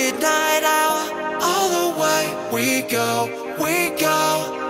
midnight hour All the way we go, we go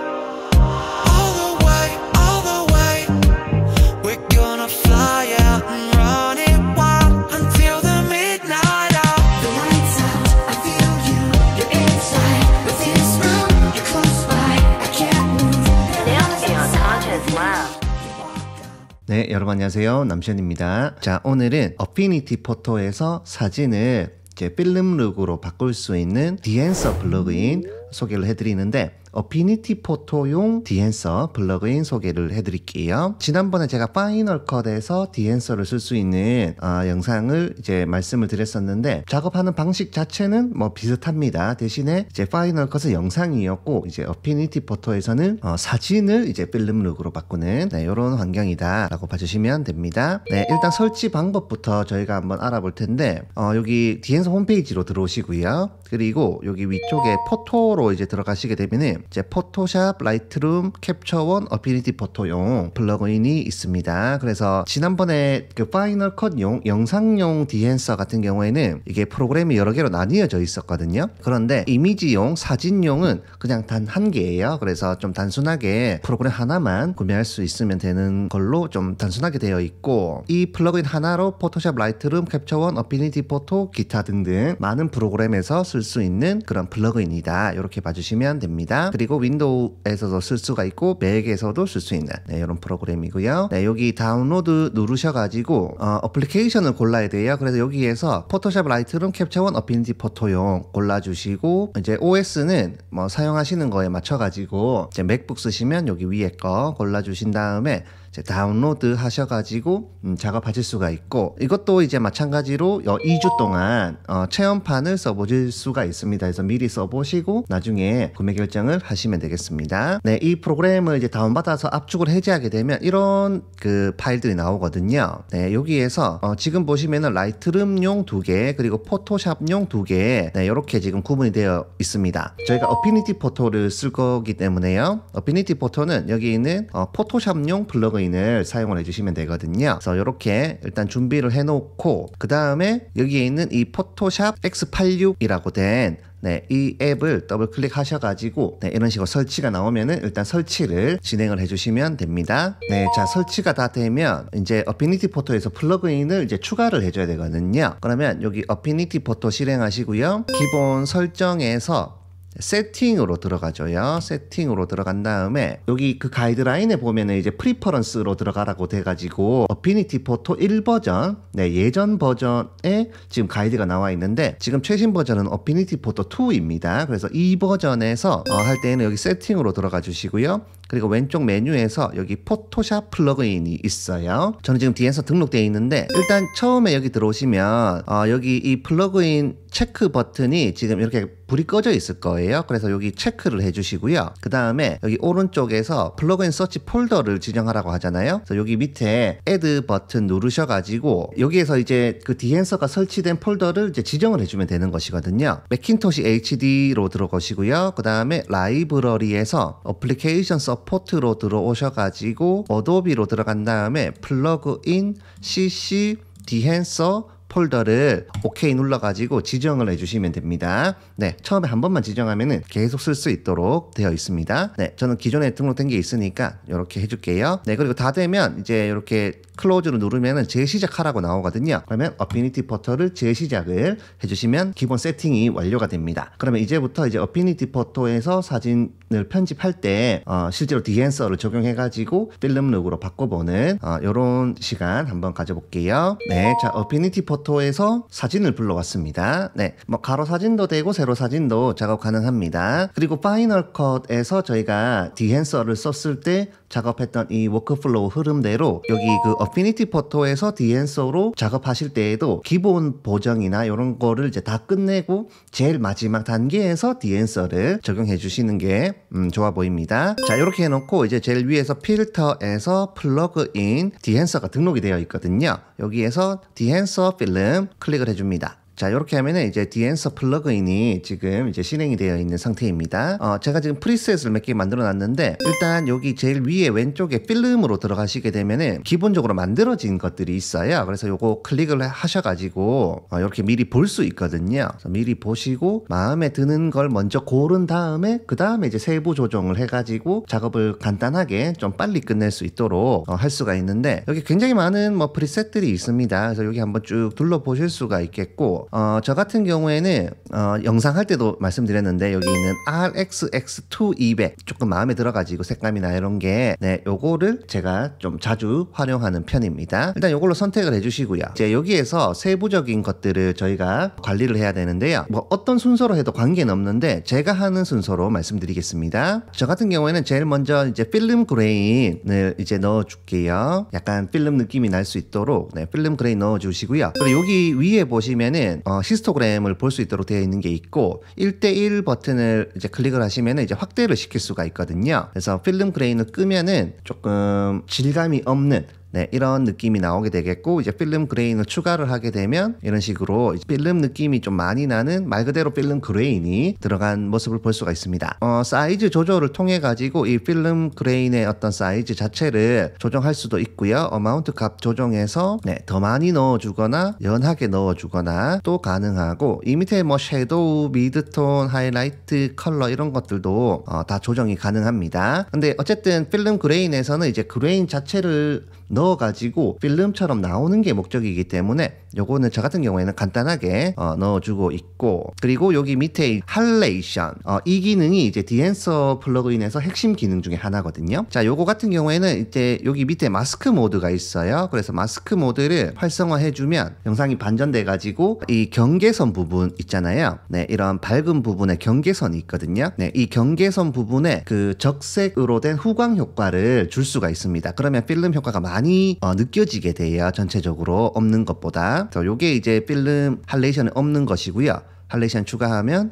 네, 여러분 안녕하세요. 남션입니다. 자, 오늘은 어피니티 포토에서 사진을 이렇게 필름 룩으로 바꿀 수 있는 디엔서 블로그인 소개를 해드리는데 어피니티 포토용 디엔서 플러그인 소개를 해드릴게요. 지난번에 제가 파이널 컷에서 디엔서를 쓸 수 있는 어, 영상을 이제 말씀을 드렸었는데 작업하는 방식 자체는 뭐 비슷합니다. 대신에 이제 파이널 컷은 영상이었고 이제 어피니티 포토에서는 어, 사진을 이제 필름 룩으로 바꾸는 네, 이런 환경이다라고 봐주시면 됩니다. 네, 일단 설치 방법부터 저희가 한번 알아볼 텐데 어, 여기 디엔서 홈페이지로 들어오시고요. 그리고 여기 위쪽에 포토로 이제 들어가시게 되면은 이제 포토샵, 라이트룸, 캡처원, 어피니티 포토용 플러그인이 있습니다. 그래서 지난번에 그 파이널 컷용 영상용 디엔서 같은 경우에는 이게 프로그램이 여러 개로 나뉘어져 있었거든요. 그런데 이미지용, 사진용은 그냥 단 한 개예요. 그래서 좀 단순하게 프로그램 하나만 구매할 수 있으면 되는 걸로 좀 단순하게 되어 있고 이 플러그인 하나로 포토샵, 라이트룸, 캡처원, 어피니티 포토, 기타 등등 많은 프로그램에서 쓸 수 있는 그런 플러그인이다. 이렇게 봐주시면 됩니다. 그리고 윈도우에서도 쓸 수가 있고 맥에서도 쓸 수 있는 네, 이런 프로그램이고요. 네, 여기 다운로드 누르셔가지고 어, 어플리케이션을 골라야 돼요. 그래서 여기에서 포토샵 라이트룸 캡처원 어핀디 포토용 골라주시고 이제 OS는 뭐 사용하시는 거에 맞춰가지고 이제 맥북 쓰시면 여기 위에 거 골라주신 다음에 다운로드 하셔가지고 음, 작업하실 수가 있고 이것도 이제 마찬가지로 2주 동안 어, 체험판을 써보실 수가 있습니다. 그래서 미리 써보시고 나중에 구매 결정을 하시면 되겠습니다. 네, 이 프로그램을 이제 다운받아서 압축을 해제하게 되면 이런 그 파일들이 나오거든요. 네, 여기에서 어, 지금 보시면은 라이트룸용 두 개, 그리고 포토샵용 두 개, 네, 이렇게 지금 구분이 되어 있습니다. 저희가 어피니티 포토를 쓸 거기 때문에요. 어피니티 포토는 여기 있는 어, 포토샵용 블럭을 코인을 사용을 해주시면 되거든요. 그래서 이렇게 일단 준비를 해놓고 그 다음에 여기에 있는 이 포토샵 X86이라고 된 네, 이 앱을 더블 클릭하셔가지고 네, 이런 식으로 설치가 나오면은 일단 설치를 진행을 해주시면 됩니다. 네, 자 설치가 다 되면 이제 어피니티 포토에서 플러그인을 이제 추가를 해줘야 되거든요. 그러면 여기 어피니티 포토 실행하시고요, 기본 설정에서 세팅으로 들어가죠요. 세팅으로 들어간 다음에 여기 그 가이드라인에 보면은 이제 프리퍼런스로 들어가라고 돼가지고 어피니티 포토 1버전 네 예전 버전에 지금 가이드가 나와 있는데 지금 최신 버전은 어피니티 포토 2입니다. 그래서 이 버전에서 어, 할 때에는 여기 세팅으로 들어가 주시고요. 그리고 왼쪽 메뉴에서 여기 포토샵 플러그인이 있어요. 저는 지금 뒤에서 등록되어 있는데 일단 처음에 여기 들어오시면 어, 여기 이 플러그인 체크 버튼이 지금 이렇게 불이 꺼져 있을 거예요. 그래서 여기 체크를 해주시고요. 그 다음에 여기 오른쪽에서 플러그 인 서치 폴더를 지정하라고 하잖아요. 그래서 여기 밑에 add 버튼 누르셔가지고 여기에서 이제 그 디엔서가 설치된 폴더를 이제 지정을 해주면 되는 것이거든요. 맥킨토시 HD로 들어가시고요. 그 다음에 라이브러리에서 어플리케이션 서포트로 들어오셔가지고 어도비로 들어간 다음에 플러그인 CC 디엔서 폴더를 OK 눌러가지고 지정을 해주시면 됩니다. 네, 처음에 한 번만 지정하면 계속 쓸 수 있도록 되어 있습니다. 네, 저는 기존에 등록된 게 있으니까 이렇게 해줄게요. 네, 그리고 다 되면 이제 이렇게 클로즈를 누르면 재시작하라고 나오거든요. 그러면 어피니티 포터를 재시작을 해주시면 기본 세팅이 완료가 됩니다. 그러면 이제부터 이제 어피니티 포터에서 사진을 편집할 때 어, 실제로 디엔서를 적용해가지고 필름 룩으로 바꿔보는 이런 어, 시간 한번 가져볼게요. 네, 자 어피니티 포터 포토에서 사진을 불러왔습니다. 네, 뭐 가로 사진도 되고 세로 사진도 작업 가능합니다. 그리고 파이널 컷에서 저희가 디엔서를 썼을 때 작업했던 이 워크플로우 흐름대로 여기 그 어피니티 포토에서 디엔서로 작업하실 때에도 기본 보정이나 이런 거를 이제 다 끝내고 제일 마지막 단계에서 디엔서를 적용해 주시는 게 음, 좋아 보입니다. 자 이렇게 해놓고 이제 제일 위에서 필터에서 플러그인 디엔서가 등록이 되어 있거든요. 여기에서 디엔서 필 필름 클릭을 해줍니다. 자, 이렇게 하면은 이제 디엔서 플러그인이 지금 이제 실행이 되어 있는 상태입니다. 어, 제가 지금 프리셋을 몇 개 만들어 놨는데 일단 여기 제일 위에 왼쪽에 필름으로 들어가시게 되면은 기본적으로 만들어진 것들이 있어요. 그래서 요거 클릭을 하셔가지고 어, 이렇게 미리 볼 수 있거든요. 미리 보시고 마음에 드는 걸 먼저 고른 다음에 그 다음에 이제 세부 조정을 해가지고 작업을 간단하게 좀 빨리 끝낼 수 있도록 어, 할 수가 있는데 여기 굉장히 많은 뭐 프리셋들이 있습니다. 그래서 여기 한번 쭉 둘러보실 수가 있겠고 어, 저 같은 경우에는 어, 영상 할 때도 말씀드렸는데 여기 있는 RXX2 200 조금 마음에 들어가지고 색감이나 이런 게 네, 요거를 제가 좀 자주 활용하는 편입니다. 일단 요걸로 선택을 해주시고요. 이제 여기에서 세부적인 것들을 저희가 관리를 해야 되는데요. 뭐 어떤 순서로 해도 관계는 없는데 제가 하는 순서로 말씀드리겠습니다. 저 같은 경우에는 제일 먼저 이제 필름 그레인을 이제 넣어줄게요. 약간 필름 느낌이 날 수 있도록 네, 필름 그레인 넣어주시고요. 그리고 여기 위에 보시면은 되 어, 히스토그램을 볼 수 있도록 되어 있는 게 있고 1대1 버튼을 이제 클릭을 하시면 이제 확대를 시킬 수가 있거든요. 그래서 필름 그레인을 끄면은 조금 질감이 없는 네, 이런 느낌이 나오게 되겠고 이제 필름 그레인을 추가를 하게 되면 이런 식으로 필름 느낌이 좀 많이 나는 말 그대로 필름 그레인이 들어간 모습을 볼 수가 있습니다. 어, 사이즈 조절을 통해 가지고 이 필름 그레인의 어떤 사이즈 자체를 조정할 수도 있고요. 어마운트 값 조정해서 네, 더 많이 넣어주거나 연하게 넣어주거나 또 가능하고 이 밑에 뭐 섀도우, 미드톤, 하이라이트, 컬러 이런 것들도 어, 다 조정이 가능합니다. 근데 어쨌든 필름 그레인에서는 이제 그레인 자체를 넣 넣어가지고 필름처럼 나오는 게 목적이기 때문에 요거는 저 같은 경우에는 간단하게 어, 넣어주고 있고 그리고 여기 밑에 할레이션 어, 이 기능이 이제 디엔서 플러그인에서 핵심 기능 중에 하나거든요 자 요거 같은 경우에는 이제 여기 밑에 마스크 모드가 있어요 그래서 마스크 모드를 활성화 해주면 영상이 반전돼 가지고 이 경계선 부분 있잖아요 네 이런 밝은 부분에 경계선이 있거든요 네 이 경계선 부분에 그 적색으로 된 후광 효과를 줄 수가 있습니다 그러면 필름 효과가 많이 많이 어, 느껴지게 돼요. 전체적으로 없는 것보다. 그 요게 이제 필름 할레이션에 없는 것이고요. 할레이션 추가하면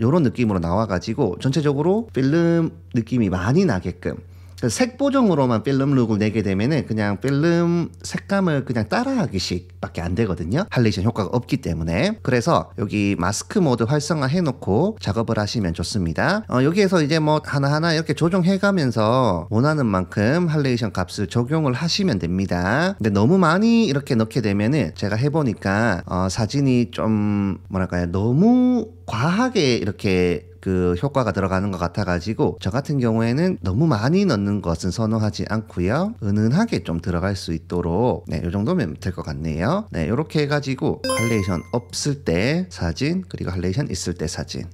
요런 느낌으로 나와가지고 전체적으로 필름 느낌이 많이 나게끔 그 색보정으로만 필름 룩을 내게 되면은 그냥 필름 색감을 그냥 따라하기식밖에 안 되거든요. 할레이션 효과가 없기 때문에 그래서 여기 마스크 모드 활성화 해놓고 작업을 하시면 좋습니다. 어, 여기에서 이제 뭐 하나하나 이렇게 조정해가면서 원하는 만큼 할레이션 값을 적용을 하시면 됩니다. 근데 너무 많이 이렇게 넣게 되면은 제가 해보니까 어, 사진이 좀 뭐랄까요 너무 과하게 이렇게 그 효과가 들어가는 것 같아가지고 저 같은 경우에는 너무 많이 넣는 것은 선호하지 않고요. 은은하게 좀 들어갈 수 있도록 네, 요 정도면 될 것 같네요. 네, 이렇게 해가지고 할레이션 없을 때 사진 그리고 할레이션 있을 때 사진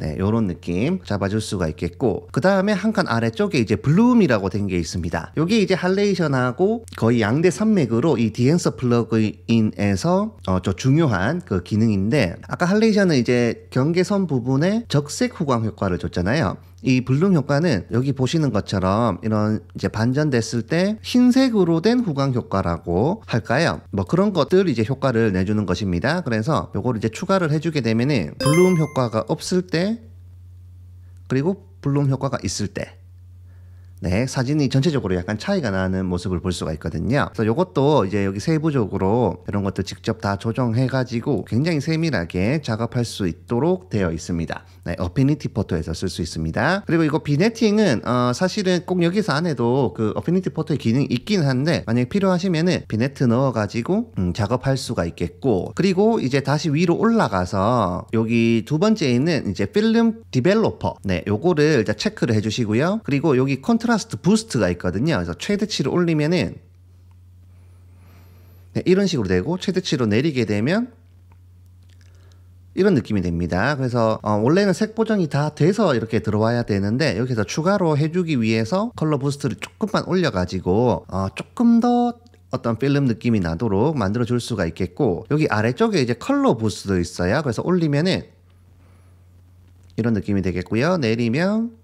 네, 요런 느낌 잡아줄 수가 있겠고 그 다음에 한 칸 아래쪽에 이제 블룸이라고 된 게 있습니다. 요게 이제 할레이션하고 거의 양대 산맥으로 이 디엔서 플러그인에서 어, 저 중요한 그 기능인데 아까 할레이션은 이제 경계선 부분에 적색 후광 효과를 줬잖아요. 이 블룸 효과는 여기 보시는 것처럼 이런 이제 반전됐을 때 흰색으로 된 후광 효과라고 할까요? 뭐 그런 것들 이제 효과를 내주는 것입니다. 그래서 요걸 이제 추가를 해주게 되면은 블룸 효과가 없을 때 그리고 블룸 효과가 있을 때 네, 사진이 전체적으로 약간 차이가 나는 모습을 볼 수가 있거든요. 그래서 이것도 이제 여기 세부적으로 이런 것도 직접 다 조정해가지고 굉장히 세밀하게 작업할 수 있도록 되어 있습니다. 네, 어피니티 포토에서 쓸 수 있습니다. 그리고 이거 비네팅은 어, 사실은 꼭 여기서 안 해도 그 어피니티 포토의 기능이 있긴 한데 만약에 필요하시면은 비네트 넣어가지고 음, 작업할 수가 있겠고 그리고 이제 다시 위로 올라가서 여기 두 번째 있는 이제 필름 디벨로퍼 네, 요거를 일단 체크를 해주시고요. 그리고 여기 컨트롤 컨트라스트 부스트가 있거든요. 그래서 최대치를 올리면은 네, 이런 식으로 되고 최대치로 내리게 되면 이런 느낌이 됩니다. 그래서 어, 원래는 색 보정이 다 돼서 이렇게 들어와야 되는데 여기서 추가로 해주기 위해서 컬러 부스트를 조금만 올려가지고 어, 조금 더 어떤 필름 느낌이 나도록 만들어 줄 수가 있겠고 여기 아래쪽에 이제 컬러 부스도 있어요. 그래서 올리면은 이런 느낌이 되겠고요. 내리면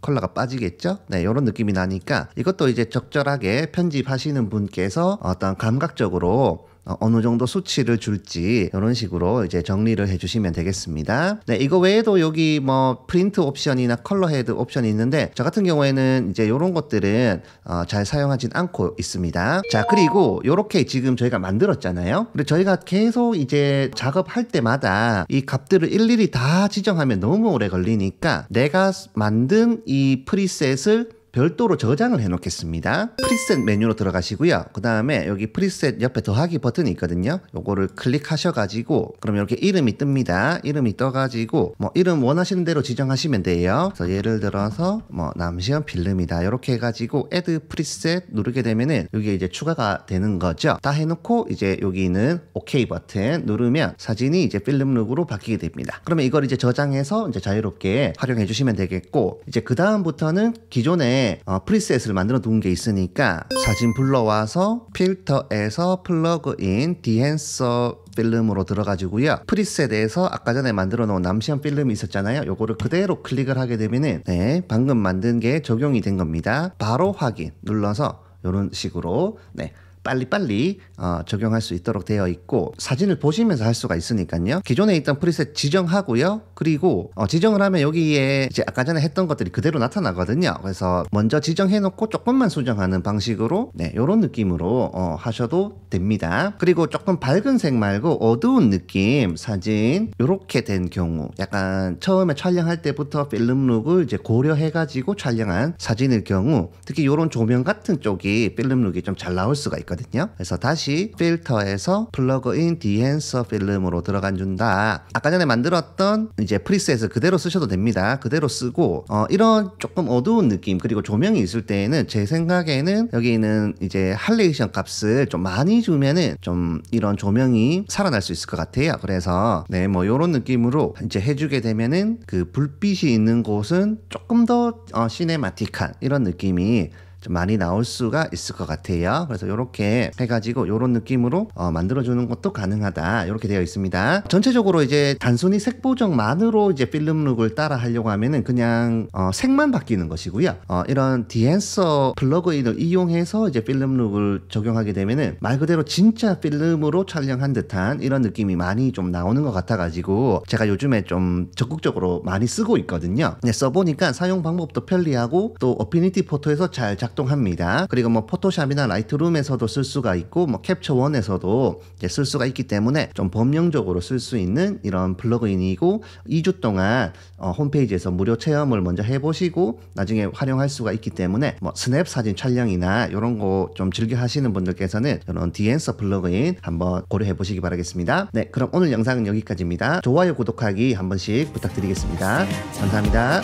컬러가 빠지겠죠? 네, 이런 느낌이 나니까 이것도 이제 적절하게 편집하시는 분께서 어떤 감각적으로 어, 어느 정도 수치를 줄지 이런 식으로 이제 정리를 해주시면 되겠습니다. 네, 이거 외에도 여기 뭐 프린트 옵션이나 컬러 헤드 옵션이 있는데 저 같은 경우에는 이제 이런 것들은 어, 잘 사용하진 않고 있습니다. 자 그리고 이렇게 지금 저희가 만들었잖아요. 근데 저희가 계속 이제 작업할 때마다 이 값들을 일일이 다 지정하면 너무 오래 걸리니까 내가 만든 이 프리셋을 별도로 저장을 해놓겠습니다. 프리셋 메뉴로 들어가시고요. 그 다음에 여기 프리셋 옆에 더하기 버튼이 있거든요. 요거를 클릭하셔가지고 그럼 이렇게 이름이 뜹니다. 이름이 떠가지고 뭐 이름 원하시는 대로 지정하시면 돼요. 그래서 예를 들어서 뭐 남시현 필름이다. 이렇게 해가지고 add p r e 누르게 되면은 여기에 이제 추가가 되는 거죠. 다 해놓고 이제 여기 는 OK 버튼 누르면 사진이 이제 필름 룩으로 바뀌게 됩니다. 그러면 이걸 이제 저장해서 이제 자유롭게 활용해 주시면 되겠고 이제 그 다음부터는 기존에 어, 프리셋을 만들어 놓은 게 있으니까 사진 불러와서 필터에서 플러그인 디엔서 필름으로 들어가지고요. 프리셋에서 아까 전에 만들어 놓은 남시형 필름이 있었잖아요. 요거를 그대로 클릭을 하게 되면은 네, 방금 만든 게 적용이 된 겁니다. 바로 확인 눌러서 이런 식으로 네 빨리빨리 어, 적용할 수 있도록 되어 있고 사진을 보시면서 할 수가 있으니까요. 기존에 있던 프리셋 지정하고요. 그리고 어, 지정을 하면 여기에 이제 아까 전에 했던 것들이 그대로 나타나거든요. 그래서 먼저 지정해 놓고 조금만 수정하는 방식으로 네, 요런 느낌으로 어, 하셔도 됩니다. 그리고 조금 밝은 색 말고 어두운 느낌 사진 이렇게된 경우 약간 처음에 촬영할 때부터 필름 룩을 이제 고려해 가지고 촬영한 사진일 경우 특히 이런 조명 같은 쪽이 필름 룩이 좀 잘 나올 수가 있고 있거든요. 그래서 다시 필터에서 플러그인 디엔서 필름으로 들어간 준다. 아까 전에 만들었던 이제 프리셋을 그대로 쓰셔도 됩니다. 그대로 쓰고 어, 이런 조금 어두운 느낌 그리고 조명이 있을 때에는 제 생각에는 여기는 이제 할레이션 값을 좀 많이 주면은 좀 이런 조명이 살아날 수 있을 것 같아요. 그래서 네 뭐 이런 느낌으로 이제 해주게 되면은 그 불빛이 있는 곳은 조금 더 어, 시네마틱한 이런 느낌이 좀 많이 나올 수가 있을 것 같아요. 그래서 이렇게 해가지고 이런 느낌으로 어, 만들어주는 것도 가능하다. 이렇게 되어 있습니다. 전체적으로 이제 단순히 색 보정만으로 이제 필름 룩을 따라 하려고 하면은 그냥 어, 색만 바뀌는 것이고요. 어, 이런 디엔서 플러그인을 이용해서 이제 필름 룩을 적용하게 되면은 말 그대로 진짜 필름으로 촬영한 듯한 이런 느낌이 많이 좀 나오는 것 같아가지고 제가 요즘에 좀 적극적으로 많이 쓰고 있거든요. 써보니까 사용 방법도 편리하고 또 어피니티 포토에서 잘 작. 작동합니다. 그리고 뭐 포토샵이나 라이트룸에서도 쓸 수가 있고 뭐 캡처원에서도 쓸 수가 있기 때문에 좀 범용적으로 쓸 수 있는 이런 플러그인이고 2주 동안 어, 홈페이지에서 무료 체험을 먼저 해보시고 나중에 활용할 수가 있기 때문에 뭐 스냅 사진 촬영이나 이런 거 좀 즐겨 하시는 분들께서는 이런 디엔서 플러그인 한번 고려해 보시기 바라겠습니다. 네, 그럼 오늘 영상은 여기까지입니다. 좋아요, 구독하기 한 번씩 부탁드리겠습니다. 감사합니다.